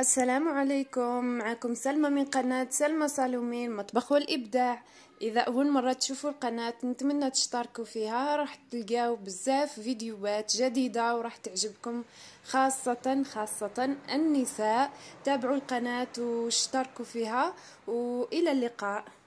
السلام عليكم معكم سلمى من قناة سلمى صالومين المطبخ والإبداع إذا أول مرة تشوفوا القناة نتمنى تشتركوا فيها راح تلقاو بزاف فيديوهات جديدة وراح تعجبكم خاصة خاصة النساء تابعوا القناة واشتركوا فيها وإلى اللقاء